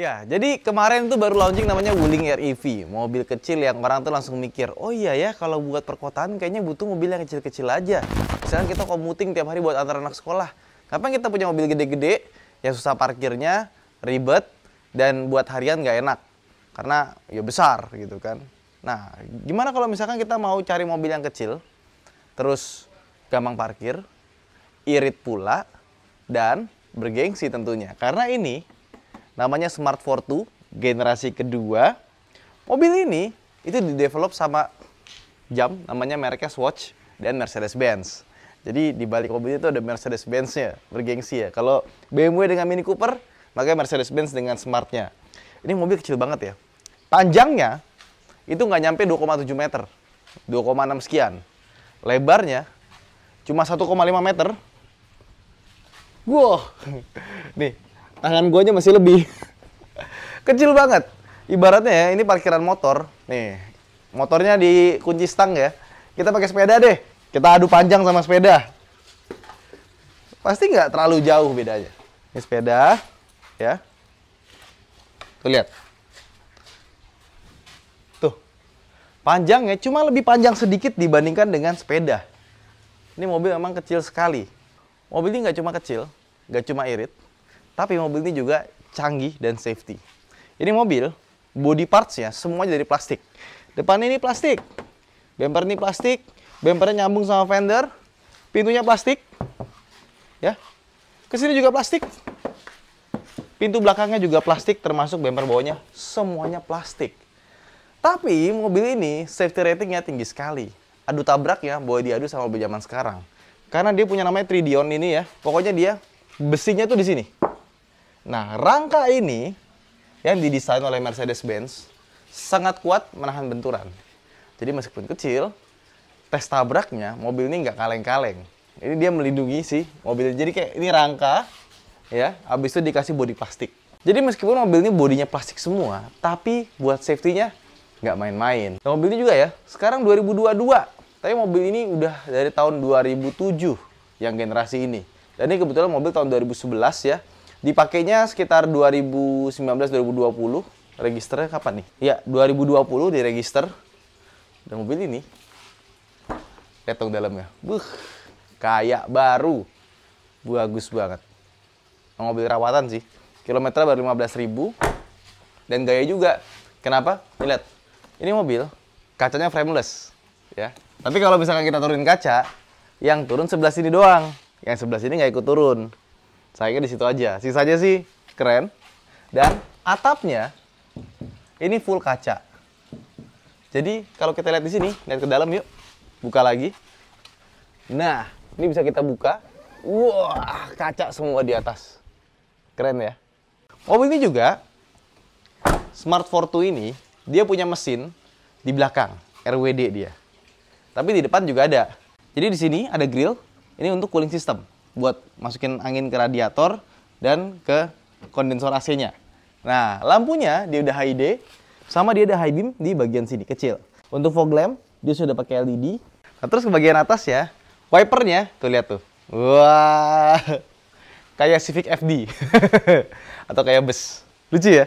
Ya, jadi kemarin tuh baru launching namanya Wuling EV mobil kecil yang orang tuh langsung mikir, oh iya ya kalau buat perkotaan kayaknya butuh mobil yang kecil-kecil aja. Sekarang kita commuting tiap hari buat antar anak sekolah, kapan kita punya mobil gede-gede yang susah parkirnya, ribet, dan buat harian nggak enak. Karena ya besar gitu kan. Nah, gimana kalau misalkan kita mau cari mobil yang kecil, terus gampang parkir, irit pula, dan bergengsi tentunya. Karena ini namanya Smart Fortwo generasi kedua. Mobil ini itu didevelop sama jam namanya mereknya Swatch dan Mercedes-Benz. Jadi di balik mobil itu ada Mercedes-Benz-nya, bergengsi ya. Kalau BMW dengan Mini Cooper, makanya Mercedes-Benz dengan Smartnya Ini mobil kecil banget ya. Panjangnya itu nggak nyampe 2,7 meter, 2,6 sekian. Lebarnya cuma 1,5 meter. Wow, nih tangan gue aja masih lebih kecil banget ibaratnya ya ini parkiran motor nih motornya dikunci stang ya kita pakai sepeda deh kita adu panjang sama sepeda pasti nggak terlalu jauh bedanya ini sepeda ya tuh lihat tuh panjangnya cuma lebih panjang sedikit dibandingkan dengan sepeda ini mobil emang kecil sekali mobil ini nggak cuma kecil nggak cuma irit tapi mobil ini juga canggih dan safety. Ini mobil, body parts partsnya semuanya dari plastik. Depan ini plastik, bumper ini plastik, bumpernya nyambung sama fender, pintunya plastik, ya. Kesini juga plastik. Pintu belakangnya juga plastik, termasuk bumper bawahnya, semuanya plastik. Tapi mobil ini safety ratingnya tinggi sekali. Adu tabrak ya, boleh diadu sama mobil zaman sekarang. Karena dia punya namanya Tridion ini ya, pokoknya dia besinya tuh di sini. Nah, rangka ini yang didesain oleh Mercedes-Benz sangat kuat menahan benturan. Jadi meskipun kecil, tes tabraknya mobil ini nggak kaleng-kaleng. Ini dia melindungi si mobilnya. Jadi kayak ini rangka, ya, abis itu dikasih bodi plastik. Jadi meskipun mobil ini bodinya plastik semua, tapi buat safety-nya nggak main-main. Nah, mobil ini juga ya, sekarang 2022. Tapi mobil ini udah dari tahun 2007 yang generasi ini. Dan ini kebetulan mobil tahun 2011 ya, Dipakainya sekitar 2019-2020. Registernya kapan nih? Ya, 2020 di register. Dan mobil ini, lihat dong dalamnya. Buh, kayak baru. Bagus banget. Mobil rawatan sih. Kilometer baru 15 ribu. Dan gaya juga. Kenapa? ini lihat. Ini mobil, kacanya frameless. ya. Tapi kalau misalkan kita turunin kaca, yang turun sebelah sini doang. Yang sebelah sini nggak ikut turun sayangnya di situ aja sisanya sih keren dan atapnya ini full kaca jadi kalau kita lihat di sini lihat ke dalam yuk buka lagi nah ini bisa kita buka wah kaca semua di atas keren ya mobil ini juga Smart Fortwo ini dia punya mesin di belakang RWD dia tapi di depan juga ada jadi di sini ada grill ini untuk cooling system buat masukin angin ke radiator dan ke kondensor AC-nya. Nah, lampunya dia udah high HID, sama dia ada high beam di bagian sini, kecil. Untuk fog lamp, dia sudah pakai LED. Nah, terus ke bagian atas ya, wipernya, tuh lihat tuh. Wah, kayak Civic FD. Atau kayak bus. Lucu ya?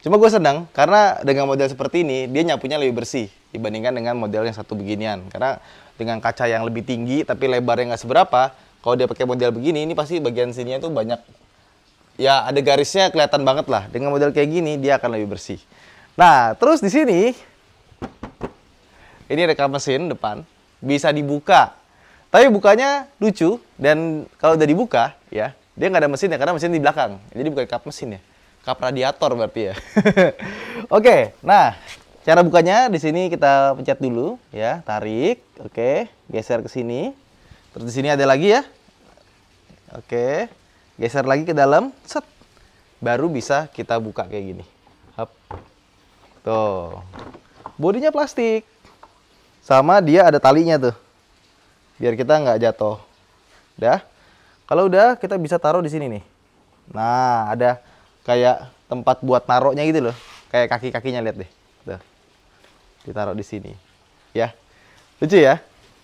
Cuma gue seneng karena dengan model seperti ini dia nyapunya lebih bersih dibandingkan dengan model yang satu beginian. Karena dengan kaca yang lebih tinggi tapi lebarnya nggak seberapa, kalau dia pakai model begini ini pasti bagian sininya tuh banyak ya ada garisnya kelihatan banget lah. Dengan model kayak gini dia akan lebih bersih. Nah, terus di sini ini rekam mesin depan bisa dibuka. Tapi bukanya lucu dan kalau udah dibuka ya, dia nggak ada mesin ya karena mesin di belakang. Jadi bukan kap mesin ya kap radiator berarti ya. oke, nah cara bukanya di sini kita pencet dulu ya, tarik, oke, geser ke sini. Terus di sini ada lagi ya. Oke. geser lagi ke dalam, set. Baru bisa kita buka kayak gini. Hap. Tuh. Bodinya plastik. Sama dia ada talinya tuh. Biar kita nggak jatuh. Udah. Kalau udah kita bisa taruh di sini nih. Nah, ada kayak tempat buat taruhnya gitu loh. Kayak kaki-kakinya lihat deh. Tuh. Ditaruh di sini. Ya. Lucu ya?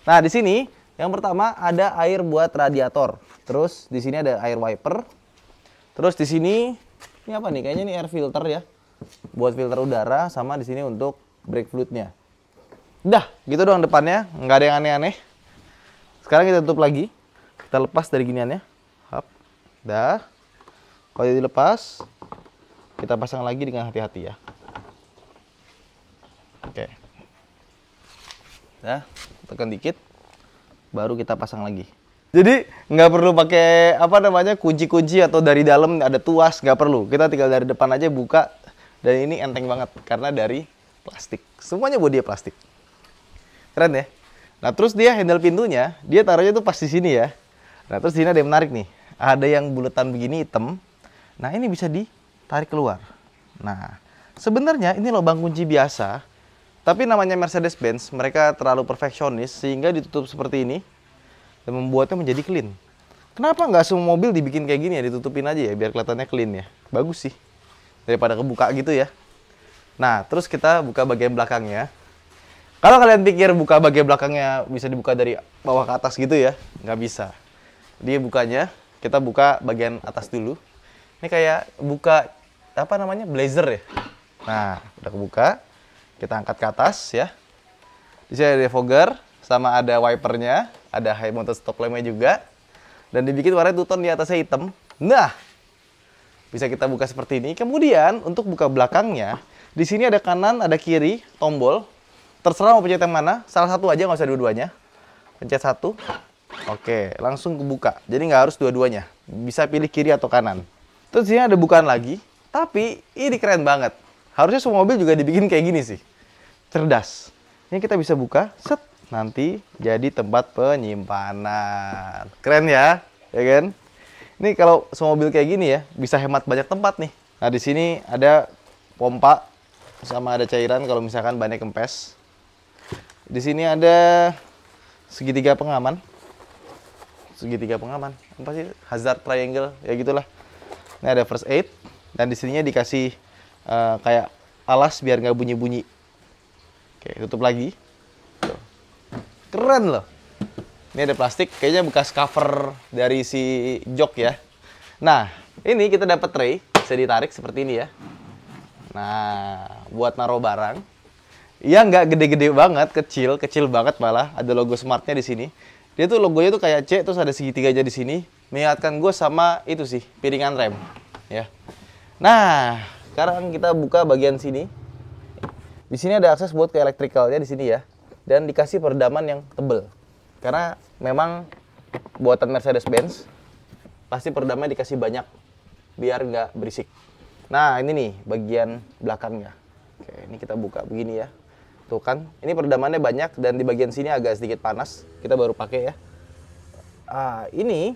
Nah, di sini yang pertama ada air buat radiator. Terus di sini ada air wiper. Terus di sini ini apa nih? Kayaknya ini air filter ya. Buat filter udara sama di sini untuk brake fluidnya. Dah, gitu doang depannya, nggak ada yang aneh-aneh. Sekarang kita tutup lagi. Kita lepas dari giniannya. Hap. Dah. Kalau dilepas, kita pasang lagi dengan hati-hati ya. Oke. Ya, tekan dikit. Baru kita pasang lagi. Jadi nggak perlu pakai apa namanya kunci-kunci atau dari dalam ada tuas nggak perlu. Kita tinggal dari depan aja buka dan ini enteng banget karena dari plastik. Semuanya buat dia plastik. Keren ya. Nah terus dia handle pintunya dia taruhnya tuh pas di sini ya. Nah terus di sini ada yang menarik nih. Ada yang bulatan begini hitam, Nah, ini bisa ditarik keluar. Nah, sebenarnya ini lubang kunci biasa, tapi namanya Mercedes-Benz, mereka terlalu perfeksionis sehingga ditutup seperti ini dan membuatnya menjadi clean. Kenapa nggak semua mobil dibikin kayak gini ya, ditutupin aja ya biar kelihatannya clean ya. Bagus sih. Daripada kebuka gitu ya. Nah, terus kita buka bagian belakangnya. Kalau kalian pikir buka bagian belakangnya bisa dibuka dari bawah ke atas gitu ya, nggak bisa. Dia bukanya, kita buka bagian atas dulu. Ini kayak buka apa namanya blazer ya. Nah, udah kebuka. Kita angkat ke atas ya. Di sini ada fogger, sama ada wipernya, ada high mounted stop lampnya juga. Dan dibikin warna tuton di atasnya hitam. Nah, bisa kita buka seperti ini. Kemudian untuk buka belakangnya, di sini ada kanan, ada kiri, tombol. Terserah mau pencet yang mana, salah satu aja nggak usah dua-duanya. Pencet satu, oke, langsung kebuka. Jadi nggak harus dua-duanya, bisa pilih kiri atau kanan. Terus sini ada bukaan lagi, tapi ini keren banget. Harusnya semua mobil juga dibikin kayak gini sih. Cerdas. Ini kita bisa buka, set, nanti jadi tempat penyimpanan. Keren ya, ya kan? Ini kalau semua mobil kayak gini ya, bisa hemat banyak tempat nih. Nah, di sini ada pompa sama ada cairan kalau misalkan bannya kempes. Di sini ada segitiga pengaman. Segitiga pengaman. Apa sih? Hazard triangle, ya gitulah. Ini ada first aid dan di sininya dikasih uh, kayak alas biar nggak bunyi-bunyi. Oke, tutup lagi. Tuh. Keren loh. Ini ada plastik, kayaknya bekas cover dari si jok ya. Nah, ini kita dapat tray, bisa ditarik seperti ini ya. Nah, buat naruh barang. Ya nggak gede-gede banget, kecil, kecil banget malah. Ada logo smartnya di sini. Dia tuh logonya tuh kayak C, terus ada segitiga aja di sini mengingatkan gue sama itu sih piringan rem ya nah sekarang kita buka bagian sini di sini ada akses buat ke elektrikalnya di sini ya dan dikasih peredaman yang tebel karena memang buatan Mercedes Benz pasti peredamannya dikasih banyak biar nggak berisik nah ini nih bagian belakangnya oke ini kita buka begini ya tuh kan ini peredamannya banyak dan di bagian sini agak sedikit panas kita baru pakai ya ah ini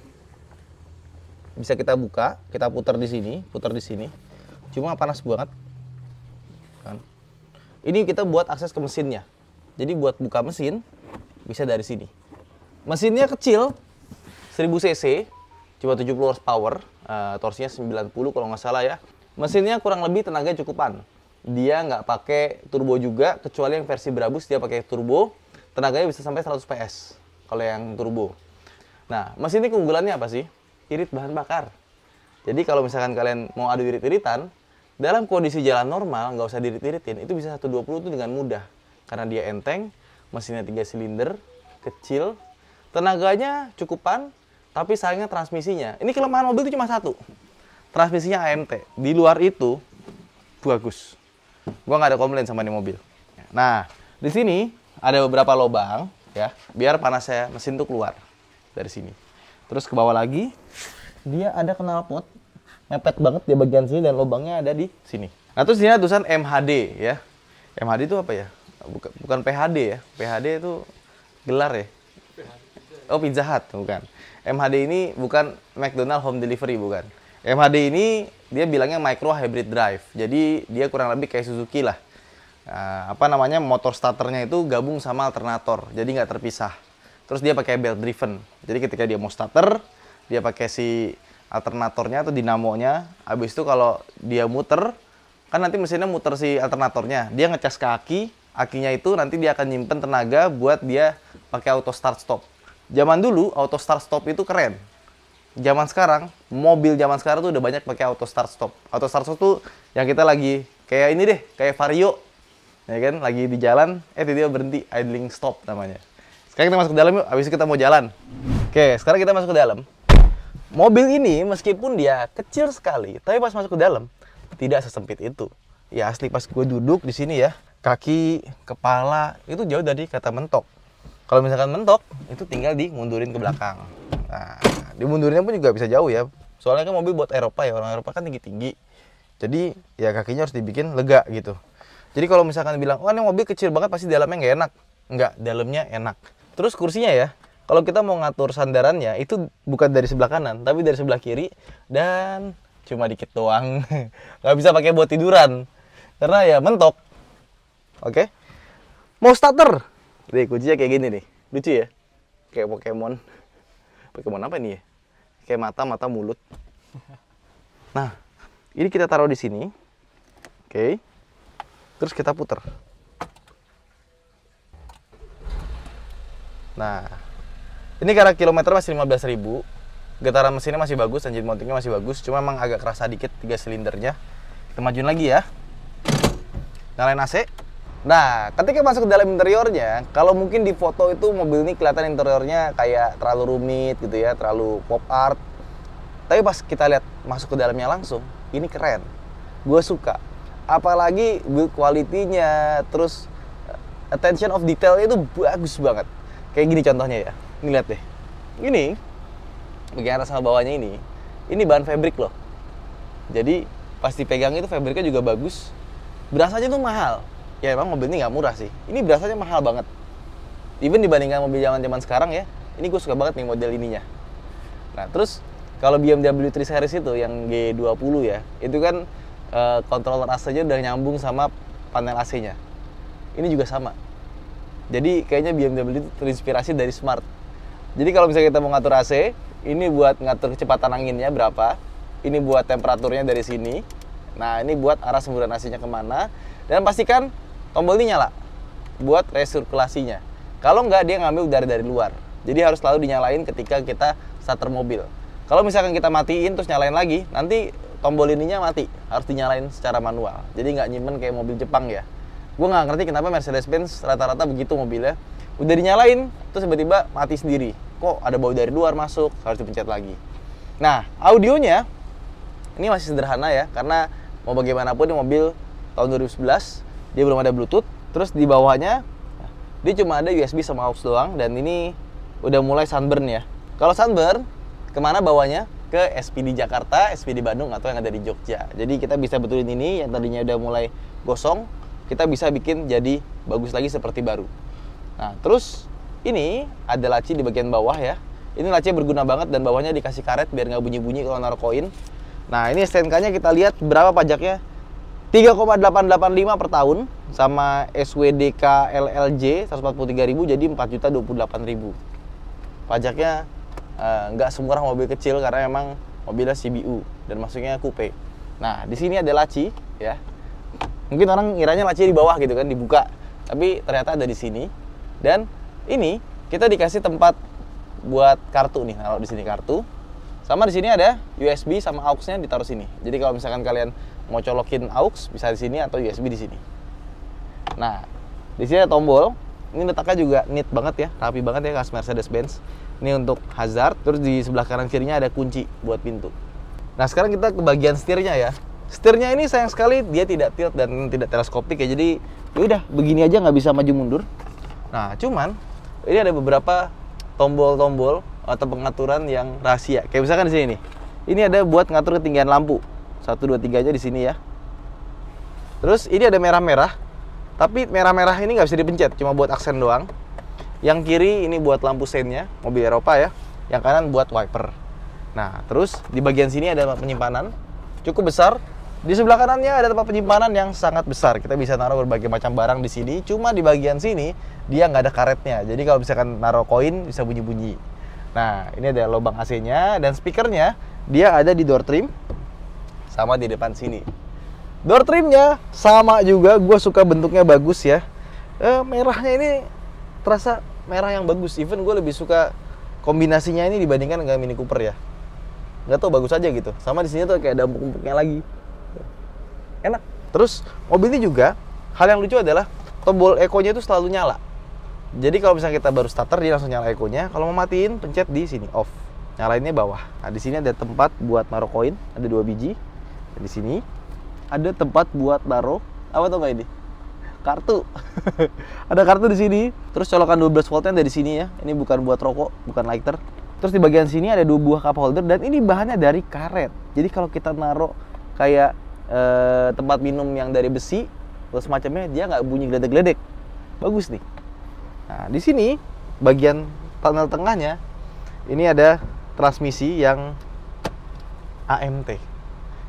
bisa kita buka, kita putar di sini, putar di sini. Cuma panas banget. Kan? Ini kita buat akses ke mesinnya. Jadi buat buka mesin bisa dari sini. Mesinnya kecil, 1000 cc, cuma 70 horsepower, uh, torsinya 90 kalau nggak salah ya. Mesinnya kurang lebih tenaganya cukupan. Dia nggak pakai turbo juga, kecuali yang versi Brabus dia pakai turbo, tenaganya bisa sampai 100 PS kalau yang turbo. Nah, mesin ini keunggulannya apa sih? irit bahan bakar. Jadi kalau misalkan kalian mau adu irit-iritan, dalam kondisi jalan normal, nggak usah dirit-iritin, itu bisa 120 itu dengan mudah. Karena dia enteng, mesinnya 3 silinder, kecil, tenaganya cukupan, tapi sayangnya transmisinya. Ini kelemahan mobil itu cuma satu, transmisinya AMT. Di luar itu, bagus. Gua nggak ada komplain sama ini mobil. Nah, di sini ada beberapa lubang ya biar panasnya mesin tuh keluar dari sini Terus ke bawah lagi, dia ada knalpot mepet banget di bagian sini dan lubangnya ada di sini. Nah, terus sini tulisan MHD ya. MHD itu apa ya? Bukan, bukan PHD ya. PHD itu gelar ya. Oh, Pizza Hut, bukan. MHD ini bukan McDonald Home Delivery, bukan. MHD ini dia bilangnya micro hybrid drive. Jadi dia kurang lebih kayak Suzuki lah. Uh, apa namanya motor starternya itu gabung sama alternator jadi nggak terpisah Terus dia pakai belt driven. Jadi ketika dia mau starter, dia pakai si alternatornya atau dinamonya. Habis itu kalau dia muter, kan nanti mesinnya muter si alternatornya. Dia ngecas ke aki, akinya itu nanti dia akan nyimpen tenaga buat dia pakai auto start stop. Zaman dulu auto start stop itu keren. Zaman sekarang, mobil zaman sekarang tuh udah banyak pakai auto start stop. Auto start stop tuh yang kita lagi kayak ini deh, kayak Vario ya kan lagi di jalan eh tiba-tiba berhenti idling stop namanya sekarang kita masuk ke dalam yuk, habis itu kita mau jalan. Oke, sekarang kita masuk ke dalam. Mobil ini meskipun dia kecil sekali, tapi pas masuk ke dalam tidak sesempit itu. Ya asli pas gue duduk di sini ya, kaki, kepala itu jauh dari kata mentok. Kalau misalkan mentok, itu tinggal dimundurin ke belakang. Nah, dimundurinnya pun juga bisa jauh ya. Soalnya kan mobil buat Eropa ya, orang Eropa kan tinggi-tinggi. Jadi ya kakinya harus dibikin lega gitu. Jadi kalau misalkan bilang, oh ini mobil kecil banget pasti dalamnya nggak enak. Nggak, dalamnya enak. Terus kursinya ya, kalau kita mau ngatur sandarannya itu bukan dari sebelah kanan, tapi dari sebelah kiri dan cuma dikit doang. Nggak bisa pakai buat tiduran. Karena ya mentok. Oke. Okay? Mau starter. Nih kuncinya kayak gini nih. Lucu ya. Kayak Pokemon. Pokemon apa ini ya? Kayak mata, mata, mulut. Nah, ini kita taruh di sini. Oke. Okay. Terus kita putar. Nah, ini karena kilometer masih 15.000, getaran mesinnya masih bagus, engine mountingnya masih bagus, cuma emang agak kerasa dikit tiga silindernya. Kita majuin lagi ya. Nyalain AC. Nah, ketika masuk ke dalam interiornya, kalau mungkin di foto itu mobil ini kelihatan interiornya kayak terlalu rumit gitu ya, terlalu pop art. Tapi pas kita lihat masuk ke dalamnya langsung, ini keren. Gue suka. Apalagi build quality-nya, terus attention of detail itu bagus banget. Kayak gini contohnya ya. Ini lihat deh. Ini bagian atas sama bawahnya ini, ini bahan fabric loh. Jadi pasti dipegang itu fabricnya juga bagus. Berasanya tuh mahal. Ya emang mobil ini nggak murah sih. Ini berasanya mahal banget. Even dibandingkan mobil zaman zaman sekarang ya, ini gue suka banget nih model ininya. Nah terus kalau BMW 3 Series itu yang G20 ya, itu kan e, controller AC-nya udah nyambung sama panel AC-nya. Ini juga sama. Jadi kayaknya BMW itu terinspirasi dari smart. Jadi kalau misalnya kita mau ngatur AC, ini buat ngatur kecepatan anginnya berapa, ini buat temperaturnya dari sini, nah ini buat arah semburan AC-nya kemana, dan pastikan tombol ini nyala buat resirkulasinya. Kalau nggak, dia ngambil udara dari luar. Jadi harus selalu dinyalain ketika kita starter mobil. Kalau misalkan kita matiin terus nyalain lagi, nanti tombol ininya mati. Harus dinyalain secara manual. Jadi nggak nyimpen kayak mobil Jepang ya gue nggak ngerti kenapa Mercedes Benz rata-rata begitu mobilnya udah dinyalain terus tiba-tiba mati sendiri kok ada bau dari luar masuk harus dipencet lagi nah audionya ini masih sederhana ya karena mau bagaimanapun ini mobil tahun 2011 dia belum ada bluetooth terus di bawahnya dia cuma ada USB sama aux doang dan ini udah mulai sunburn ya kalau sunburn kemana bawahnya ke SPD Jakarta, SPD Bandung atau yang ada di Jogja. Jadi kita bisa betulin ini yang tadinya udah mulai gosong, kita bisa bikin jadi bagus lagi seperti baru. Nah, terus ini ada laci di bagian bawah ya. Ini laci berguna banget dan bawahnya dikasih karet biar nggak bunyi-bunyi kalau naruh koin. Nah, ini STNK-nya kita lihat berapa pajaknya. 3,885 per tahun sama SWDK LLJ 143.000 jadi 4.028.000. Pajaknya eh, nggak uh, semurah mobil kecil karena emang mobilnya CBU dan masuknya coupe. Nah, di sini ada laci ya mungkin orang ngiranya laci di bawah gitu kan dibuka tapi ternyata ada di sini dan ini kita dikasih tempat buat kartu nih kalau di sini kartu sama di sini ada USB sama AUX-nya ditaruh sini. Jadi kalau misalkan kalian mau colokin AUX bisa di sini atau USB di sini. Nah, di sini ada tombol. Ini letaknya juga neat banget ya, rapi banget ya khas Mercedes-Benz. Ini untuk hazard, terus di sebelah kanan kirinya ada kunci buat pintu. Nah, sekarang kita ke bagian setirnya ya. Setirnya ini sayang sekali dia tidak tilt dan tidak teleskopik ya. Jadi ya udah begini aja nggak bisa maju mundur. Nah, cuman ini ada beberapa tombol-tombol atau pengaturan yang rahasia. Kayak misalkan di sini nih. Ini ada buat ngatur ketinggian lampu. satu dua tiga aja di sini ya. Terus ini ada merah-merah. Tapi merah-merah ini nggak bisa dipencet, cuma buat aksen doang. Yang kiri ini buat lampu sennya, mobil Eropa ya. Yang kanan buat wiper. Nah, terus di bagian sini ada penyimpanan cukup besar di sebelah kanannya ada tempat penyimpanan yang sangat besar. Kita bisa naruh berbagai macam barang di sini. Cuma di bagian sini dia nggak ada karetnya. Jadi kalau misalkan naruh koin bisa bunyi-bunyi. Nah, ini ada lubang AC-nya dan speakernya dia ada di door trim sama di depan sini. Door trimnya sama juga. Gue suka bentuknya bagus ya. E, merahnya ini terasa merah yang bagus. Even gue lebih suka kombinasinya ini dibandingkan dengan Mini Cooper ya. Gak tau bagus aja gitu. Sama di sini tuh kayak ada empuk lagi enak terus mobil ini juga hal yang lucu adalah tombol ekonya itu selalu nyala jadi kalau misalnya kita baru starter dia langsung nyala ekonya kalau mau matiin pencet di sini off nyalainnya bawah nah di sini ada tempat buat naruh koin ada dua biji di sini ada tempat buat naruh apa tuh ini kartu ada kartu di sini terus colokan 12 voltnya dari sini ya ini bukan buat rokok bukan lighter terus di bagian sini ada dua buah cup holder dan ini bahannya dari karet jadi kalau kita naruh kayak eh, tempat minum yang dari besi atau semacamnya dia nggak bunyi gledek-gledek, bagus nih nah di sini bagian panel tengahnya ini ada transmisi yang AMT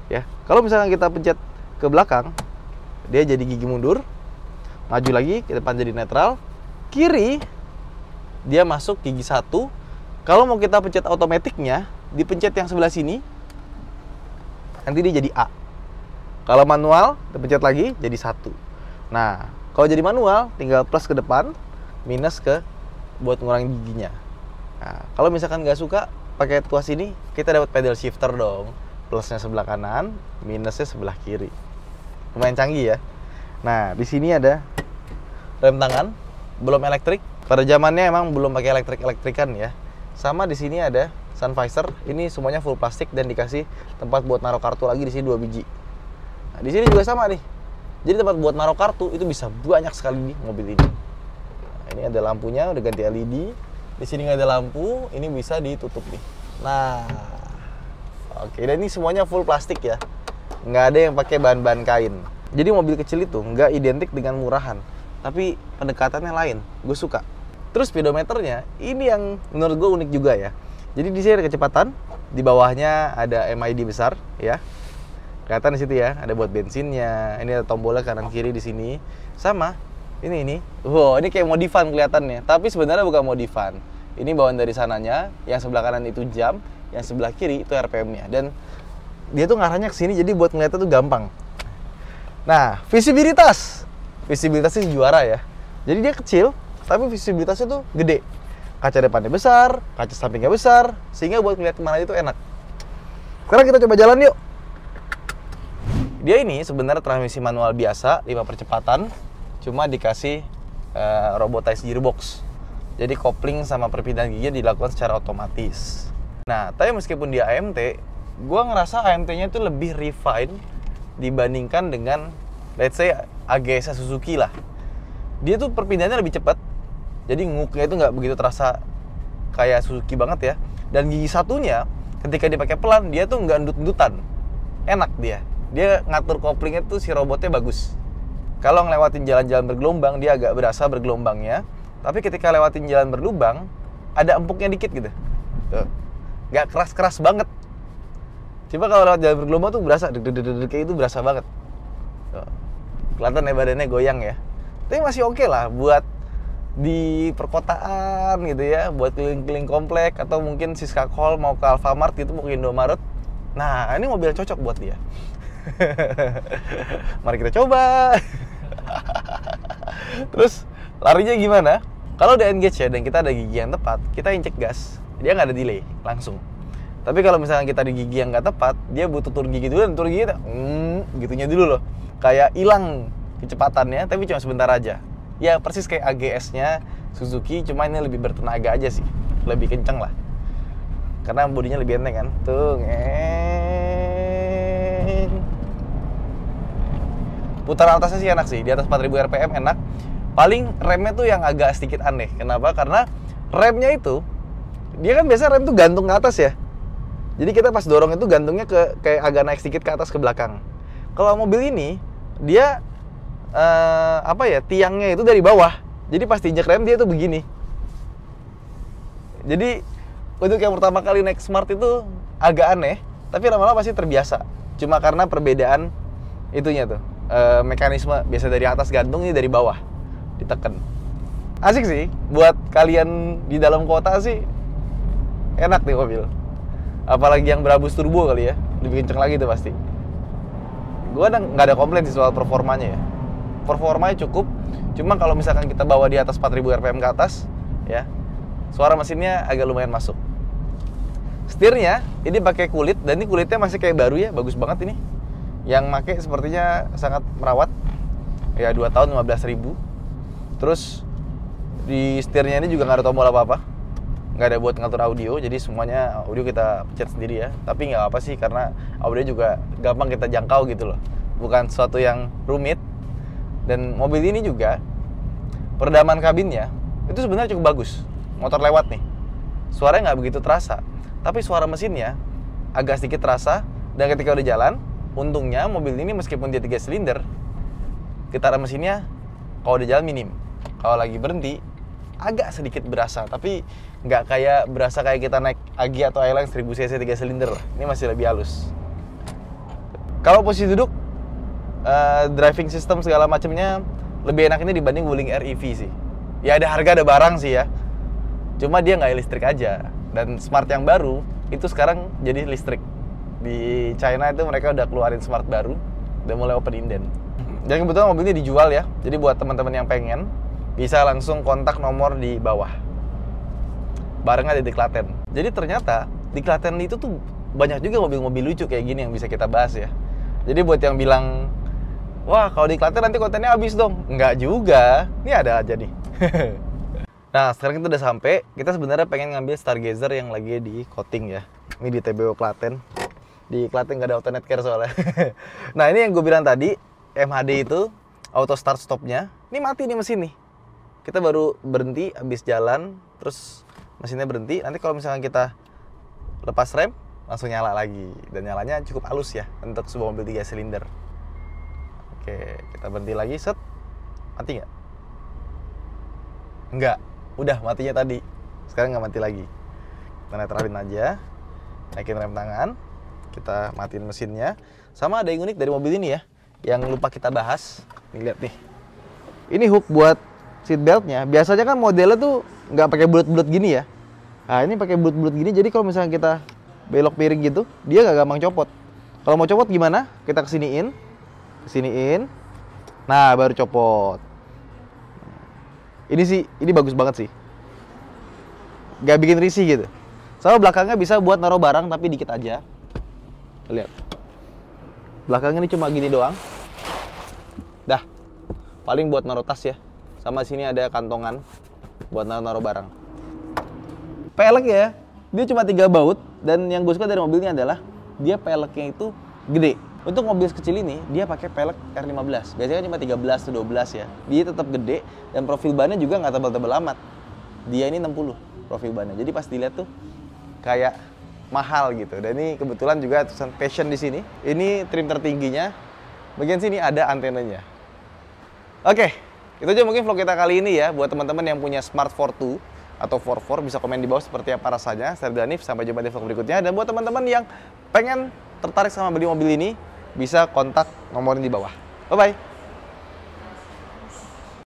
ya kalau misalnya kita pencet ke belakang dia jadi gigi mundur maju lagi ke depan jadi netral kiri dia masuk gigi satu kalau mau kita pencet otomatiknya dipencet yang sebelah sini nanti dia jadi A kalau manual, dipencet lagi jadi satu. Nah, kalau jadi manual, tinggal plus ke depan, minus ke buat ngurangin giginya. Nah, kalau misalkan nggak suka pakai tuas ini, kita dapat pedal shifter dong. Plusnya sebelah kanan, minusnya sebelah kiri. Lumayan canggih ya. Nah, di sini ada rem tangan, belum elektrik. Pada zamannya emang belum pakai elektrik-elektrikan ya. Sama di sini ada sun visor, ini semuanya full plastik dan dikasih tempat buat naruh kartu lagi di sini dua biji. Nah, di sini juga sama nih. Jadi tempat buat naruh kartu itu bisa banyak sekali nih mobil ini. Nah, ini ada lampunya udah ganti LED. Di sini nggak ada lampu, ini bisa ditutup nih. Nah, oke dan ini semuanya full plastik ya. Nggak ada yang pakai bahan-bahan kain. Jadi mobil kecil itu nggak identik dengan murahan, tapi pendekatannya lain. Gue suka. Terus speedometernya ini yang menurut gue unik juga ya. Jadi di sini ada kecepatan, di bawahnya ada MID besar ya. Kelihatan di situ ya, ada buat bensinnya. Ini ada tombolnya kanan kiri di sini. Sama ini ini. Wow, ini kayak modifan kelihatannya, tapi sebenarnya bukan modifan. Ini bawaan dari sananya, yang sebelah kanan itu jam, yang sebelah kiri itu RPM-nya. Dan dia tuh ngarahnya ke sini jadi buat ngeliatnya tuh gampang. Nah, visibilitas. Visibilitasnya juara ya. Jadi dia kecil, tapi visibilitasnya tuh gede. Kaca depannya besar, kaca sampingnya besar, sehingga buat ngeliat kemana itu enak. Sekarang kita coba jalan yuk. Dia ini sebenarnya transmisi manual biasa, 5 percepatan, cuma dikasih uh, robotized gearbox. Jadi kopling sama perpindahan gigi dilakukan secara otomatis. Nah, tapi meskipun dia AMT, gua ngerasa AMT-nya itu lebih refined dibandingkan dengan let's say AGS Suzuki lah. Dia tuh perpindahannya lebih cepat, jadi nguknya itu nggak begitu terasa kayak Suzuki banget ya. Dan gigi satunya ketika dipakai pelan dia tuh nggak endut-endutan, enak dia dia ngatur koplingnya tuh si robotnya bagus. Kalau ngelewatin jalan-jalan bergelombang, dia agak berasa bergelombangnya. Tapi ketika lewatin jalan berlubang, ada empuknya dikit gitu. Tuh. Gak keras-keras banget. Coba kalau lewat jalan bergelombang tuh berasa, deg deg deg kayak itu berasa banget. Kelihatan ya badannya goyang ya. Tapi masih oke okay lah buat di perkotaan gitu ya buat keliling-keliling komplek atau mungkin Siska Call mau ke Alfamart gitu mau ke Indomaret nah ini mobil cocok buat dia Mari kita coba. Terus larinya gimana? Kalau udah engage ya dan kita ada gigi yang tepat, kita injek gas, dia nggak ada delay langsung. Tapi kalau misalnya kita di gigi yang nggak tepat, dia butuh turun gigi dulu dan turun gigi hmm, gitunya dulu loh. Kayak hilang kecepatannya, tapi cuma sebentar aja. Ya persis kayak AGS-nya Suzuki, cuma ini lebih bertenaga aja sih, lebih kenceng lah. Karena bodinya lebih enteng kan, tuh ngeng. Eh putaran atasnya sih enak sih di atas 4000 rpm enak paling remnya tuh yang agak sedikit aneh kenapa karena remnya itu dia kan biasa rem tuh gantung ke atas ya jadi kita pas dorong itu gantungnya ke kayak agak naik sedikit ke atas ke belakang kalau mobil ini dia eh, apa ya tiangnya itu dari bawah jadi pas injek rem dia tuh begini jadi untuk yang pertama kali naik smart itu agak aneh tapi lama-lama pasti terbiasa cuma karena perbedaan itunya tuh e, mekanisme biasa dari atas gantung ini dari bawah diteken asik sih buat kalian di dalam kota sih enak nih mobil apalagi yang berabus turbo kali ya lebih kenceng lagi tuh pasti gue nggak ada komplain sih soal performanya ya performanya cukup cuma kalau misalkan kita bawa di atas 4000 rpm ke atas ya suara mesinnya agak lumayan masuk setirnya ini pakai kulit dan ini kulitnya masih kayak baru ya bagus banget ini yang make sepertinya sangat merawat ya dua tahun lima belas ribu terus di setirnya ini juga nggak ada tombol apa-apa nggak ada buat ngatur audio jadi semuanya audio kita pencet sendiri ya tapi nggak apa sih karena audio juga gampang kita jangkau gitu loh bukan sesuatu yang rumit dan mobil ini juga peredaman kabinnya itu sebenarnya cukup bagus motor lewat nih suaranya nggak begitu terasa tapi suara mesinnya agak sedikit terasa dan ketika udah jalan untungnya mobil ini meskipun dia tiga silinder getaran mesinnya kalau di jalan minim kalau lagi berhenti agak sedikit berasa tapi nggak kayak berasa kayak kita naik Agi atau Highland 1000 cc tiga silinder lah ini masih lebih halus kalau posisi duduk uh, driving system segala macamnya lebih enak ini dibanding Wuling REV sih ya ada harga ada barang sih ya cuma dia nggak listrik aja dan smart yang baru itu sekarang jadi listrik di China itu mereka udah keluarin smart baru udah mulai open inden dan kebetulan mobil ini dijual ya jadi buat teman-teman yang pengen bisa langsung kontak nomor di bawah bareng ada di Klaten jadi ternyata di Klaten itu tuh banyak juga mobil-mobil lucu kayak gini yang bisa kita bahas ya jadi buat yang bilang wah kalau di Klaten nanti kontennya habis dong nggak juga ini ada aja nih Nah, sekarang kita udah sampai. Kita sebenarnya pengen ngambil Stargazer yang lagi di coating ya. Ini di TBO Klaten di Klaten nggak ada auto net care soalnya nah ini yang gue bilang tadi MHD itu auto start stopnya ini mati nih mesin nih kita baru berhenti habis jalan terus mesinnya berhenti nanti kalau misalnya kita lepas rem langsung nyala lagi dan nyalanya cukup halus ya untuk sebuah mobil tiga silinder oke kita berhenti lagi set mati nggak nggak udah matinya tadi sekarang nggak mati lagi kita netralin aja naikin rem tangan kita matiin mesinnya sama ada yang unik dari mobil ini ya yang lupa kita bahas nih lihat nih ini hook buat seat beltnya biasanya kan modelnya tuh nggak pakai bulat-bulat gini ya nah ini pakai bulat-bulat gini jadi kalau misalnya kita belok piring gitu dia nggak gampang copot kalau mau copot gimana kita kesiniin kesiniin nah baru copot ini sih ini bagus banget sih nggak bikin risih gitu sama belakangnya bisa buat naruh barang tapi dikit aja lihat belakangnya ini cuma gini doang dah paling buat naruh tas ya sama sini ada kantongan buat naruh-naruh barang pelek ya dia cuma tiga baut dan yang gue suka dari mobilnya adalah dia peleknya itu gede untuk mobil kecil ini dia pakai pelek R15 biasanya cuma 13 atau 12 ya dia tetap gede dan profil bannya juga nggak tebal-tebal amat dia ini 60 profil bannya jadi pas dilihat tuh kayak mahal gitu. Dan ini kebetulan juga tulisan passion di sini. Ini trim tertingginya. Bagian sini ada antenanya. Oke, itu aja mungkin vlog kita kali ini ya. Buat teman-teman yang punya Smart 42 atau 44 bisa komen di bawah seperti apa rasanya. Saya Danif, sampai jumpa di vlog berikutnya. Dan buat teman-teman yang pengen tertarik sama beli mobil ini, bisa kontak nomornya di bawah. Bye-bye.